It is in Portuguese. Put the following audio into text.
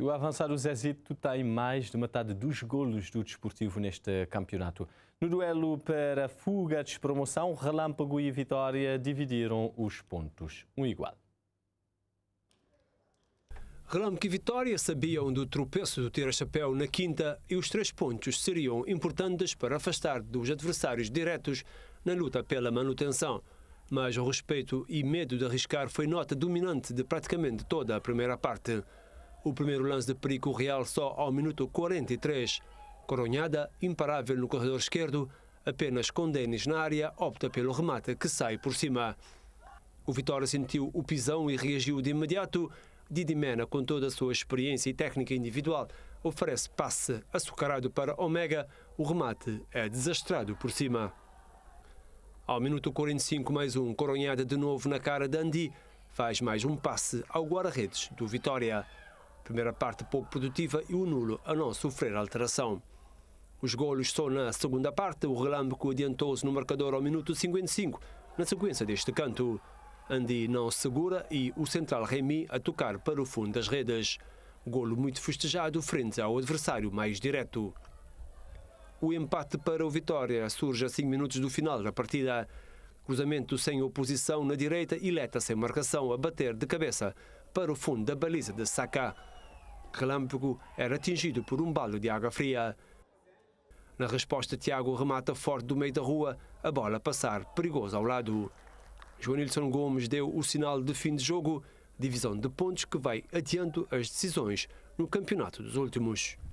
E o avançado Zezito tem tá mais de metade dos golos do desportivo neste campeonato. No duelo para fuga de promoção, Relâmpago e Vitória dividiram os pontos, um igual. Relâmpago e Vitória sabiam do tropeço do tira-chapéu na quinta e os três pontos seriam importantes para afastar dos adversários diretos na luta pela manutenção. Mas o respeito e medo de arriscar foi nota dominante de praticamente toda a primeira parte. O primeiro lance de perigo real só ao minuto 43. Coronhada, imparável no corredor esquerdo, apenas com Denis na área, opta pelo remate que sai por cima. O Vitória sentiu o pisão e reagiu de imediato. Didi Mena, com toda a sua experiência e técnica individual, oferece passe açucarado para Omega. O remate é desastrado por cima. Ao minuto 45, mais um, Coronhada de novo na cara de Andy. Faz mais um passe ao guarda-redes do Vitória. Primeira parte pouco produtiva e o nulo a não sofrer alteração. Os golos só na segunda parte, o relâmpago adiantou-se no marcador ao minuto 55, na sequência deste canto. Andy não segura e o central Remy a tocar para o fundo das redes. Golo muito festejado frente ao adversário mais direto. O empate para o Vitória surge a 5 minutos do final da partida. Cruzamento sem oposição na direita e Leta sem marcação a bater de cabeça para o fundo da baliza de Saka relâmpago era atingido por um balde de água fria. Na resposta, Tiago remata forte do meio da rua, a bola passar perigosa ao lado. Joanilson Gomes deu o sinal de fim de jogo, divisão de pontos que vai adiando as decisões no campeonato dos últimos.